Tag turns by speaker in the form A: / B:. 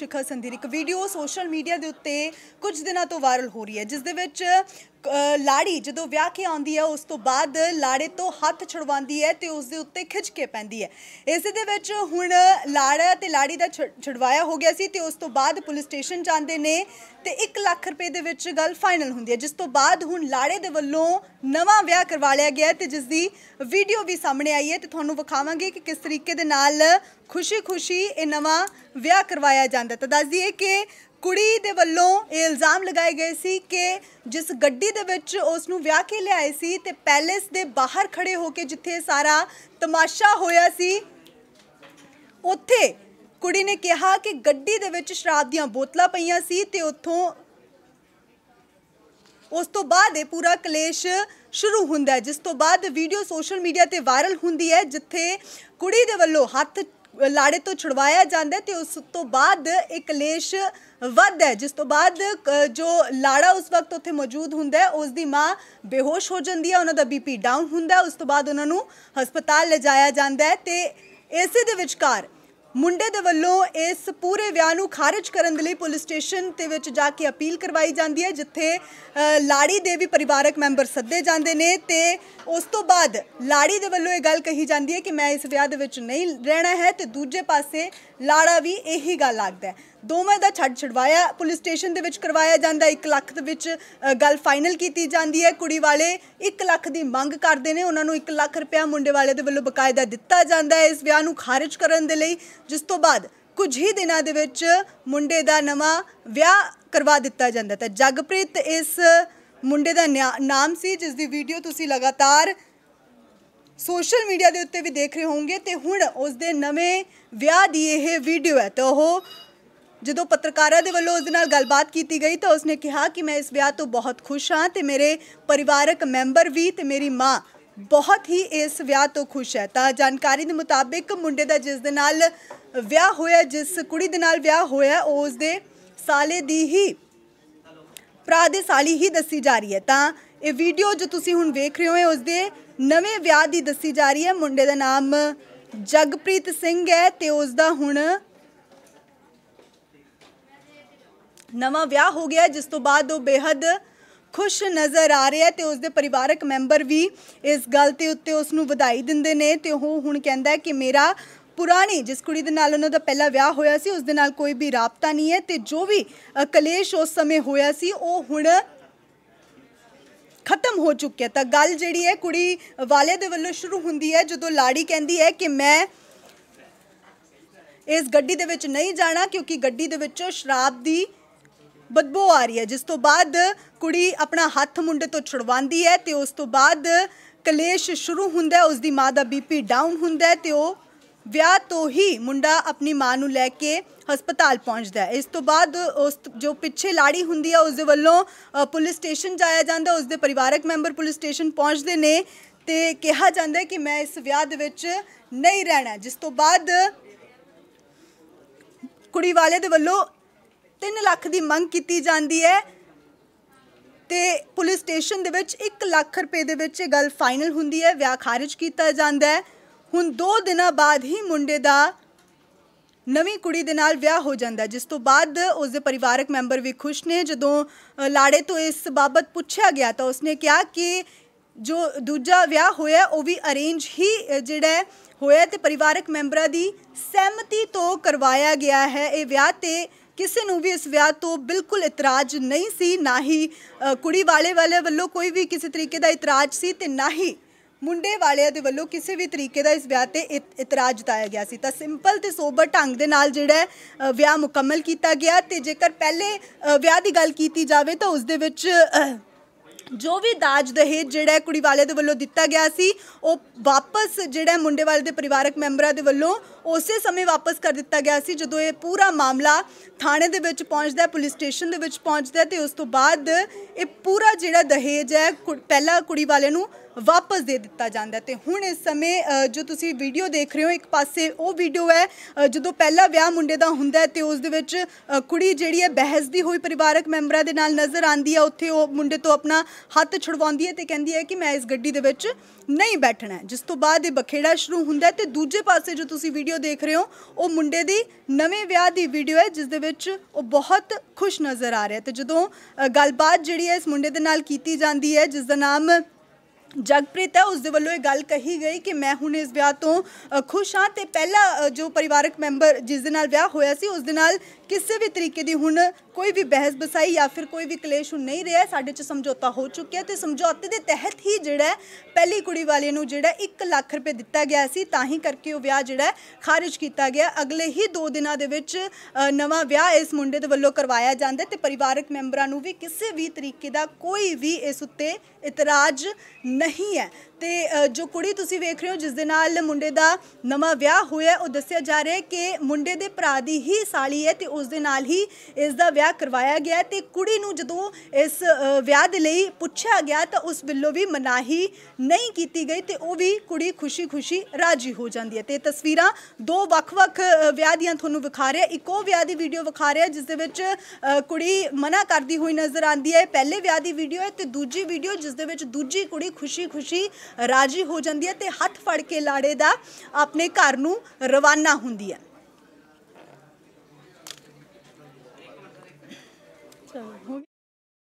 A: ਸ਼ਿਖਰ ਸੰਧੀਰ ਇੱਕ video social media ਦੇ ਉੱਤੇ ਕੁਝ ਦਿਨਾਂ ਤੋਂ ਵਾਇਰਲ ਹੋ ਰਹੀ ਹੈ ਜਿਸ ਦੇ ਵਿੱਚ ਲਾੜੀ ਜਦੋਂ ਵਿਆਹ ਕੇ ਆਉਂਦੀ ਹੈ ਉਸ ਤੋਂ ਬਾਅਦ ਲਾੜੇ ਤੋਂ ਹੱਥ ਛੁਡਵਾਉਂਦੀ ਹੈ ਤੇ ਉਸ ਦੇ ਉੱਤੇ ਖਿੱਚ ਕੇ ਪੈਂਦੀ ਹੈ ਇਸੇ ਦੇ ਵਿੱਚ ਹੁਣ ਲਾੜਾ ਤੇ ਲਾੜੀ ਦਾ ਛੁਡਵਾਇਆ ਹੋ ਗਿਆ ਸੀ ਤੇ ਉਸ ਤੋਂ ਬਾਅਦ ਪੁਲਿਸ ਸਟੇਸ਼ਨ ਜਾਂਦੇ ਨੇ ਤੇ 1 ਲੱਖ ਰੁਪਏ ਦੇ ਵਿੱਚ ਗੱਲ ਫਾਈਨਲ ਹੁੰਦੀ ਹੈ ਜਿਸ ਤੋਂ ਬਾਅਦ ਹੁਣ ਲਾੜੇ ਦੇ ਵੱਲੋਂ ਨਵਾਂ ਵਿਆਹ ਕਰਵਾ ਲਿਆ ਗਿਆ ਤੇ ਜਿਸ ਦੀ ਵੀਡੀਓ ਵੀ ਸਾਹਮਣੇ ਆਈ ਹੈ ਤੇ ਤੁਹਾਨੂੰ ਵਿਖਾਵਾਂਗੇ ਕਿ ਕਿਸ ਤਰੀਕੇ ਦੇ ਨਾਲ ਖੁਸ਼ੀ-ਖੁਸ਼ੀ ਇਹ ਨਵਾਂ ਵਿਆਹ ਕਰਵਾਇਆ ਜਾਂਦਾ ਤਾਂ ਦੱਸ ਦਈਏ ਕਿ ਕੁੜੀ ਦੇ ਵੱਲੋਂ ਇਹ ਇਲਜ਼ਾਮ ਲਗਾਏ ਗਏ ਸੀ ਕਿ ਜਿਸ ਗੱਡੀ ਦੇ ਵਿੱਚ ਉਸ ਨੂੰ ਵਿਆਹ ਕੇ ਲਿਆਏ ਸੀ ਤੇ ਪੈਲੇਸ ਦੇ ਬਾਹਰ ਖੜੇ ਹੋ ਕੇ ਜਿੱਥੇ ਸਾਰਾ ਤਮਾਸ਼ਾ ਹੋਇਆ ਸੀ ਉੱਥੇ ਕੁੜੀ ਨੇ ਕਿਹਾ ਕਿ ਗੱਡੀ ਦੇ ਵਿੱਚ ਸ਼ਰਾਬ ਦੀਆਂ ਬੋਤਲਾਂ ਪਈਆਂ ਸੀ ਤੇ ਉੱਥੋਂ ਉਸ ਤੋਂ ਬਾਅਦ ਇਹ ਪੂਰਾ ਕਲੇਸ਼ ਸ਼ੁਰੂ ਹੁੰਦਾ ਹੈ ਜਿਸ ਤੋਂ ਬਾਅਦ ਵੀਡੀਓ ਸੋਸ਼ਲ ਮੀਡੀਆ ਤੇ ਵਾਇਰਲ ਹੁੰਦੀ ਹੈ ਜਿੱਥੇ ਕੁੜੀ ਦੇ ਵੱਲੋਂ ਹੱਥ ਲਾੜੇ ਤੋਂ ਛੁਡਵਾਇਆ ਜਾਂਦਾ ਤੇ ਉਸ ਤੋਂ ਬਾਅਦ ਇੱਕ ਕਲੇਸ਼ ਵੱਧ ਹੈ ਜਿਸ ਤੋਂ ਬਾਅਦ ਜੋ ਲਾੜਾ ਉਸ ਵਕਤ ਉੱਥੇ ਮੌਜੂਦ ਹੁੰਦਾ ਹੈ ਉਸ ਦੀ ਮਾਂ ਬੇਹੋਸ਼ ਹੋ ਜਾਂਦੀ ਹੈ ਉਹਨਾਂ ਦਾ ਬੀਪੀ ਡਾਊਨ ਹੁੰਦਾ ਹੈ ਉਸ ਤੋਂ ਬਾਅਦ ਉਹਨਾਂ ਨੂੰ ਹਸਪਤਾਲ ਲਿਜਾਇਆ ਜਾਂਦਾ ਹੈ ਤੇ ਇਸੇ ਦੇ ਵਿਚਕਾਰ ਮੁੰਡੇ ਦੇ ਵੱਲੋਂ ਇਸ ਪੂਰੇ ਵਿਆਹ ਨੂੰ ਖਾਰਜ ਕਰਨ ਦੇ ਲਈ ਪੁਲਿਸ ਸਟੇਸ਼ਨ ਤੇ ਵਿੱਚ ਜਾ ਕੇ ਅਪੀਲ ਕਰਵਾਈ ਜਾਂਦੀ ਹੈ ਜਿੱਥੇ ਲਾੜੀ ਦੇ ਵੀ ਪਰਿਵਾਰਕ ਮੈਂਬਰ ਸੱਦੇ ਜਾਂਦੇ ਨੇ ਤੇ ਉਸ ਤੋਂ ਬਾਅਦ ਲਾੜੀ ਦੇ ਵੱਲੋਂ ਇਹ ਗੱਲ ਕਹੀ ਜਾਂਦੀ ਹੈ ਕਿ ਮੈਂ ਇਸ ਵਿਆਹ ਦੇ ਵਿੱਚ ਨਹੀਂ ਰਹਿਣਾ ਹੈ ਤੇ ਦੂਜੇ ਪਾਸੇ ਲਾੜਾ ਵੀ ਇਹੀ ਗੱਲ ਆਖਦਾ ਹੈ ਦੋਵੇਂ ਦਾ ਛੱਡ ਛਡਵਾਇਆ ਪੁਲਿਸ ਸਟੇਸ਼ਨ ਦੇ ਵਿੱਚ ਕਰਵਾਇਆ ਜਾਂਦਾ 1 ਲੱਖ ਦੇ ਵਿੱਚ ਗੱਲ ਫਾਈਨਲ ਕੀਤੀ ਜਾਂਦੀ ਹੈ ਕੁੜੀ ਵਾਲੇ 1 ਲੱਖ ਦੀ ਮੰਗ ਕਰਦੇ ਨੇ ਉਹਨਾਂ ਨੂੰ 1 ਲੱਖ ਰੁਪਇਆ ਮੁੰਡੇ ਵਾਲੇ ਦੇ ਵੱਲੋਂ ਬਕਾਇਦਾ ਦਿੱਤਾ ਜਾਂਦਾ ਹੈ ਇਸ ਵਿਆਹ ਨੂੰ ਖਾਰਜ ਕਰਨ ਦੇ ਲਈ ਜਿਸ ਤੋਂ ਬਾਅਦ ਕੁਝ ਹੀ ਦਿਨਾਂ ਦੇ ਵਿੱਚ ਮੁੰਡੇ ਦਾ ਨਵਾਂ ਵਿਆਹ ਕਰਵਾ ਦਿੱਤਾ ਜਾਂਦਾ ਤਾਂ ਜਗਪ੍ਰੀਤ ਇਸ ਮੁੰਡੇ ਦਾ ਨਾਮ ਸੀ ਜਿਸ ਦੀ ਵੀਡੀਓ ਤੁਸੀਂ ਲਗਾਤਾਰ ਸੋਸ਼ਲ ਮੀਡੀਆ ਦੇ ਉੱਤੇ ਵੀ ਦੇਖ ਰਹੇ ਹੋਵੋਗੇ ਤੇ ਹੁਣ ਉਸ ਦੇ ਨਵੇਂ ਵਿਆਹ ਦੀ ਇਹ ਵੀਡੀਓ ਹੈ ਤਾਂ ਉਹ ਜਦੋਂ ਪੱਤਰਕਾਰਾਂ ਦੇ ਵੱਲੋਂ ਉਸ ਨਾਲ ਗੱਲਬਾਤ ਕੀਤੀ ਗਈ ਤਾਂ ਉਸਨੇ ਕਿਹਾ ਕਿ ਮੈਂ ਇਸ ਵਿਆਹ ਤੋਂ ਬਹੁਤ ਖੁਸ਼ ਹਾਂ ਤੇ ਮੇਰੇ ਪਰਿਵਾਰਕ ਮੈਂਬਰ ਵੀ ਤੇ ਮੇਰੀ ਮਾਂ ਬਹੁਤ ਹੀ ਇਸ ਵਿਆਹ ਤੋਂ ਖੁਸ਼ ਹੈ ਤਾਂ ਜਾਣਕਾਰੀ ਦੇ ਮੁਤਾਬਿਕ ਮੁੰਡੇ ਦਾ ਜਿਸ ਦੇ ਨਾਲ ਵਿਆਹ ਹੋਇਆ ਜਿਸ ਕੁੜੀ ਦੇ ਨਾਲ ਵਿਆਹ ਹੋਇਆ ਉਸ ਦੇ ਸਾਲੇ ਦੀ ਹੀ ਭਰਾ ਦੇ ਸਾਲੀ ਹੀ ਦੱਸੀ ਜਾ ਰਹੀ ਹੈ ਤਾਂ ਇਹ ਵੀਡੀਓ ਜੋ ਤੁਸੀਂ ਹੁਣ ਵੇਖ ਰਹੇ ਹੋ ਉਸ ਦੇ ਨਵੇਂ ਵਿਆਹ ਦੀ ਦੱਸੀ ਜਾ ਰਹੀ ਹੈ ਮੁੰਡੇ ਦਾ ਨਾਮ ਜਗਪ੍ਰੀਤ ਸਿੰਘ ਹੈ ਤੇ ਉਸ ਦਾ ਹੁਣ ਨਵਾਂ ਵਿਆਹ ਹੋ ਗਿਆ ਜਿਸ ਤੋਂ ਬਾਅਦ ਉਹ ਬੇहद ਖੁਸ਼ ਨਜ਼ਰ ਆ ਰਿਹਾ ਤੇ ਉਸਦੇ ਪਰਿਵਾਰਕ ਮੈਂਬਰ ਵੀ ਇਸ ਗੱਲ ਤੇ ਉੱਤੇ ਉਸ ਨੂੰ ਵਧਾਈ ਦਿੰਦੇ ਨੇ ਤੇ ਉਹ ਹੁਣ ਕਹਿੰਦਾ ਕਿ ਮੇਰਾ ਪੁਰਾਣੀ ਜਿਸ ਕੁੜੀ ਦੇ ਨਾਲ ਉਹਨਾਂ ਦਾ ਪਹਿਲਾ ਵਿਆਹ ਹੋਇਆ ਸੀ ਉਸ ਦੇ ਨਾਲ ਕੋਈ ਵੀ ਰਾਬਤਾ ਨਹੀਂ ਹੈ ਤੇ ਜੋ ਵੀ ਕਲੇਸ਼ ਉਸ ਸਮੇਂ ਹੋਇਆ ਸੀ ਉਹ ਹੁਣ ਖਤਮ ਹੋ ਚੁੱਕਿਆ ਤਾਂ ਗੱਲ ਜਿਹੜੀ ਹੈ ਕੁੜੀ ਵਾਲੇ ਦੇ ਵੱਲੋਂ ਸ਼ੁਰੂ ਹੁੰਦੀ ਹੈ ਜਦੋਂ ਲਾੜੀ ਕਹਿੰਦੀ ਹੈ ਕਿ ਮੈਂ ਇਸ ਗੱਡੀ ਦੇ ਵਿੱਚ ਨਹੀਂ ਜਾਣਾ ਕਿਉਂਕਿ ਗੱਡੀ ਦੇ ਵਿੱਚ ਸ਼ਰਾਬ ਦੀ ਬਦਬੂ ਆ ਰਹੀ ਹੈ ਜਿਸ ਤੋਂ ਬਾਅਦ ਕੁੜੀ ਆਪਣਾ ਹੱਥ ਮੁੰਡੇ ਤੋਂ ਛੁਡਵਾਉਂਦੀ ਹੈ ਤੇ ਉਸ ਤੋਂ ਬਾਅਦ ਕਲੇਸ਼ ਸ਼ੁਰੂ ਹੁੰਦਾ ਹੈ ਉਸ ਦੀ ਮਾਂ ਦਾ ਬੀਪੀ ਡਾਊਨ ਹੁੰਦਾ ਹੈ ਤੇ ਉਹ ਵਿਆਹ ਤੋਂ ਹੀ ਮੁੰਡਾ ਆਪਣੀ ਮਾਂ ਨੂੰ ਲੈ ਕੇ ਹਸਪਤਾਲ ਪਹੁੰਚਦਾ ਹੈ ਇਸ ਤੋਂ ਬਾਅਦ ਉਸ ਜੋ ਪਿੱਛੇ ਲਾੜੀ ਹੁੰਦੀ ਹੈ ਉਸ ਦੇ ਵੱਲੋਂ ਪੁਲਿਸ ਸਟੇਸ਼ਨ ਜਾਇਆ ਜਾਂਦਾ ਉਸ ਦੇ ਪਰਿਵਾਰਕ ਮੈਂਬਰ ਪੁਲਿਸ ਸਟੇਸ਼ਨ ਪਹੁੰਚਦੇ ਨੇ ਤੇ ਕਿਹਾ ਜਾਂਦਾ ਕਿ ਮੈਂ ਇਸ ਵਿਆਹ ਦੇ ਵਿੱਚ ਨਹੀਂ ਰਹਿਣਾ ਜਿਸ ਤੋਂ ਬਾਅਦ ਕੁੜੀ ਵਾਲੇ ਦੇ ਵੱਲੋਂ 3 ਲੱਖ ਦੀ ਮੰਗ ਕੀਤੀ ਜਾਂਦੀ ਹੈ ਤੇ ਪੁਲਿਸ ਸਟੇਸ਼ਨ ਦੇ ਵਿੱਚ 1 ਲੱਖ ਰੁਪਏ ਦੇ ਵਿੱਚ ਇਹ ਗੱਲ ਫਾਈਨਲ ਹੁੰਦੀ ਹੈ ਵਿਆਹ ਖਾਰਜ ਕੀਤਾ ਜਾਂਦਾ ਹੈ ਹੁਣ 2 ਦਿਨਾਂ ਬਾਅਦ ਹੀ ਮੁੰਡੇ ਦਾ ਨਵੀਂ ਕੁੜੀ ਦੇ ਨਾਲ ਵਿਆਹ ਹੋ ਜਾਂਦਾ ਜਿਸ ਤੋਂ ਬਾਅਦ ਉਸ ਦੇ ਪਰਿਵਾਰਕ ਮੈਂਬਰ ਵੀ ਖੁਸ਼ ਨੇ ਜਦੋਂ ਲਾੜੇ ਤੋਂ ਇਸ ਬਾਬਤ ਪੁੱਛਿਆ ਗਿਆ ਤਾਂ ਉਸਨੇ ਕਿਹਾ ਕਿ ਜੋ ਦੂਜਾ ਵਿਆਹ ਹੋਇਆ ਉਹ ਵੀ ਅਰੇਂਜ ਹੀ ਜਿਹੜਾ ਹੋਇਆ ਤੇ ਪਰਿਵਾਰਕ ਮੈਂਬਰਾਂ ਦੀ ਸਹਿਮਤੀ ਤੋਂ ਕਰਵਾਇਆ ਗਿਆ ਹੈ ਇਹ ਵਿਆਹ ਤੇ ਕਿਸੇ ਨੂੰ ਵੀ ਇਸ ਵਿਆਹ ਤੋਂ ਬਿਲਕੁਲ ਇਤਰਾਜ਼ ਨਹੀਂ ਸੀ ਨਾ ਹੀ ਕੁੜੀ ਵਾਲੇ ਵਾਲੇ ਵੱਲੋਂ ਕੋਈ ਵੀ ਕਿਸੇ ਤਰੀਕੇ ਦਾ ਇਤਰਾਜ਼ ਸੀ ਤੇ ਨਾ ਹੀ ਮੁੰਡੇ ਵਾਲਿਆਂ ਦੇ ਵੱਲੋਂ ਕਿਸੇ ਵੀ ਤਰੀਕੇ ਦਾ ਇਸ ਵਿਆਹ ਤੇ ਇਤਰਾਜ਼ ਜਤਾਇਆ ਗਿਆ ਸੀ ਤਾਂ ਸਿੰਪਲ ਤੇ ਸੋਬਰ ਢੰਗ ਦੇ ਨਾਲ ਜਿਹੜਾ ਵਿਆਹ ਮੁਕੰਮਲ ਕੀਤਾ ਗਿਆ ਤੇ ਜੇਕਰ ਪਹਿਲੇ ਵਿਆਹ ਦੀ ਗੱਲ ਕੀਤੀ ਜਾਵੇ ਤਾਂ ਉਸ ਦੇ ਵਿੱਚ ਜੋ ਵੀ ਦਾਜ ਦਹੇਜ ਜਿਹੜਾ ਕੁੜੀ ਵਾਲੇ ਦੇ ਵੱਲੋਂ ਦਿੱਤਾ ਗਿਆ ਸੀ ਉਹ ਵਾਪਸ ਜਿਹੜਾ ਮੁੰਡੇ ਵਾਲੇ ਦੇ ਪਰਿਵਾਰਕ ਮੈਂਬਰਾਂ ਦੇ ਵੱਲੋਂ ਉਸੇ ਸਮੇਂ ਵਾਪਸ ਕਰ ਦਿੱਤਾ ਗਿਆ ਸੀ ਜਦੋਂ ਇਹ ਪੂਰਾ ਮਾਮਲਾ ਥਾਣੇ ਦੇ ਵਿੱਚ ਪਹੁੰਚਦਾ ਹੈ ਪੁਲਿਸ ਸਟੇਸ਼ਨ ਦੇ ਵਿੱਚ ਪਹੁੰਚਦਾ ਤੇ ਉਸ ਤੋਂ ਬਾਅਦ ਇਹ ਪੂਰਾ ਜਿਹੜਾ ਦਹੇਜ ਹੈ ਪਹਿਲਾ ਕੁੜੀ ਵਾਲੇ ਨੂੰ ਵਾਪਸ ਦੇ ਦਿੱਤਾ ਜਾਂਦਾ ਤੇ ਹੁਣ ਇਸ ਸਮੇਂ ਜੋ ਤੁਸੀਂ ਵੀਡੀਓ ਦੇਖ ਰਹੇ ਹੋ ਇੱਕ ਪਾਸੇ ਉਹ ਵੀਡੀਓ ਹੈ ਜਦੋਂ ਪਹਿਲਾ ਵਿਆਹ ਮੁੰਡੇ ਦਾ ਹੁੰਦਾ ਤੇ ਉਸ ਦੇ ਵਿੱਚ ਕੁੜੀ ਜਿਹੜੀ ਹੈ ਬਹਿਸ ਦੀ ਹੋਈ ਪਰਿਵਾਰਕ ਮੈਂਬਰਾਂ ਦੇ ਨਾਲ ਨਜ਼ਰ ਆਂਦੀ ਹੈ ਉੱਥੇ ਉਹ ਮੁੰਡੇ ਤੋਂ ਆਪਣਾ ਹੱਥ ਛੁਡਵਾਉਂਦੀ ਹੈ ਤੇ ਕਹਿੰਦੀ ਹੈ ਕਿ ਮੈਂ ਇਸ ਗੱਡੀ ਦੇ ਵਿੱਚ ਨਹੀਂ ਬੈਠਣਾ ਜਿਸ ਤੋਂ ਬਾਅਦ ਇਹ ਬਖੇੜਾ ਸ਼ੁਰੂ ਹੁੰਦਾ ਤੇ ਦੂਜੇ ਪਾਸੇ ਜੋ ਤੁਸੀਂ ਵੀਡੀਓ ਦੇਖ ਰਹੇ ਹੋ ਉਹ ਮੁੰਡੇ ਦੀ ਨਵੇਂ ਵਿਆਹ ਦੀ ਵੀਡੀਓ ਹੈ ਜਿਸ ਦੇ ਵਿੱਚ ਉਹ ਬਹੁਤ ਖੁਸ਼ ਨਜ਼ਰ ਆ ਰਿਹਾ ਤੇ ਜਦੋਂ ਗੱਲਬਾਤ ਜਿਹੜੀ ਹੈ ਇਸ ਮੁੰਡੇ ਦੇ ਨਾਲ ਕੀਤੀ ਜਾਂਦੀ ਹੈ ਜਿਸ ਦਾ ਨਾਮ ਜਗਪ੍ਰੀਤ ਹੈ ਉਸ ਦੇ ਵੱਲੋਂ ਇਹ ਗੱਲ ਕਹੀ ਗਈ ਕਿ ਮੈਂ ਹੁਣ ਇਸ ਵਿਆਹ ਤੋਂ ਖੁਸ਼ ਹਾਂ ਤੇ ਪਹਿਲਾ ਜੋ ਪਰਿਵਾਰਕ ਮੈਂਬਰ ਜਿਸ ਦੇ ਨਾਲ ਵਿਆਹ ਹੋਇਆ ਸੀ ਉਸ ਦੇ ਨਾਲ ਕਿਸੇ ਵੀ ਤਰੀਕੇ ਦੀ ਹੁਣ ਕੋਈ ਵੀ ਬਹਿਸ ਬਸਾਈ ਜਾਂ ਫਿਰ ਕੋਈ ਵੀ ਕਲੇਸ਼ ਹੁਣ ਨਹੀਂ ਰਿਹਾ ਸਾਡੇ 'ਚ ਸਮਝੌਤਾ ਹੋ ਚੁੱਕਿਆ ਤੇ ਸਮਝੌਤੇ ਦੇ ਤਹਿਤ ਹੀ ਜਿਹੜਾ ਪਹਿਲੀ ਕੁੜੀ ਵਾਲੇ ਨੂੰ ਜਿਹੜਾ 1 ਲੱਖ ਰੁਪਏ ਦਿੱਤਾ ਗਿਆ ਸੀ ਤਾਂ ਹੀ ਕਰਕੇ ਉਹ ਵਿਆਹ ਜਿਹੜਾ ਖਾਰਜ ਕੀਤਾ ਗਿਆ ਅਗਲੇ ਹੀ 2 ਦਿਨਾਂ ਦੇ ਵਿੱਚ ਨਵਾਂ ਵਿਆਹ ਇਸ ਮੁੰਡੇ ਦੇ ਵੱਲੋਂ ਕਰਵਾਇਆ ਜਾਂਦਾ ਤੇ ਪਰਿਵਾਰਕ ਮੈਂਬਰਾਂ ਨੂੰ ਵੀ ਕਿਸੇ ਵੀ ਤਰੀਕੇ ਦਾ ਕੋਈ ਵੀ ਇਸ ਉੱਤੇ ਇਤਰਾਜ਼ ਨਹੀਂ ਹੈ ਤੇ ਜੋ ਕੁੜੀ ਤੁਸੀਂ ਵੇਖ ਰਹੇ ਹੋ ਜਿਸ ਦੇ ਨਾਲ ਮੁੰਡੇ ਦਾ ਨਵਾਂ ਵਿਆਹ ਹੋਇਆ ਉਹ ਦੱਸਿਆ ਜਾ ਰਿਹਾ ਹੈ ਕਿ ਮੁੰਡੇ ਦੇ ਭਰਾ ਦੀ ਹੀ ਸਾਲੀ ਹੈ ਤੇ ਉਸ ਦੇ ਨਾਲ ਹੀ ਇਸ ਦਾ ਵਿਆਹ ਕਰਵਾਇਆ ਗਿਆ ਤੇ ਕੁੜੀ ਨੂੰ ਜਦੋਂ ਇਸ ਵਿਆਹ ਦੇ ਲਈ ਪੁੱਛਿਆ ਗਿਆ ਤਾਂ ਉਸ ਵੱਲੋਂ ਵੀ ਮਨਾਹੀ ਨਹੀਂ ਕੀਤੀ ਗਈ ਤੇ ਉਹ ਵੀ ਕੁੜੀ ਖੁਸ਼ੀ-ਖੁਸ਼ੀ ਰਾਜੀ ਹੋ ਜਾਂਦੀ ਹੈ ਤੇ ਤਸਵੀਰਾਂ ਦੋ ਵੱਖ-ਵੱਖ ਵਿਆਹ ਦੀਆਂ ਤੁਹਾਨੂੰ ਵਿਖਾ ਰਿਹਾ ਇੱਕ ਉਹ ਵਿਆਹ ਦੀ ਵੀਡੀਓ ਵਿਖਾ ਰਿਹਾ ਜਿਸ ਦੇ ਵਿੱਚ ਕੁੜੀ ਮਨਾ ਕਰਦੀ ਹੋਈ ਨਜ਼ਰ ਆਉਂਦੀ ਹੈ ਪਹਿਲੇ ਵਿਆਹ ਦੀ ਵੀਡੀਓ ਹੈ ਤੇ ਦੂਜੀ ਵੀਡੀਓ ਜਿਸ ਦੇ ਵਿੱਚ ਦੂਜੀ ਕੁੜੀ ਖੁਸ਼ੀ-ਖੁਸ਼ੀ ਰਾਜੀ ਹੋ ਜਾਂਦੀ ਹੈ ਤੇ ਹੱਥ ਫੜ ਕੇ ਲਾੜੇ ਦਾ ਆਪਣੇ ਘਰ ਨੂੰ ਰਵਾਨਾ ਹੁੰਦੀ ਹੈ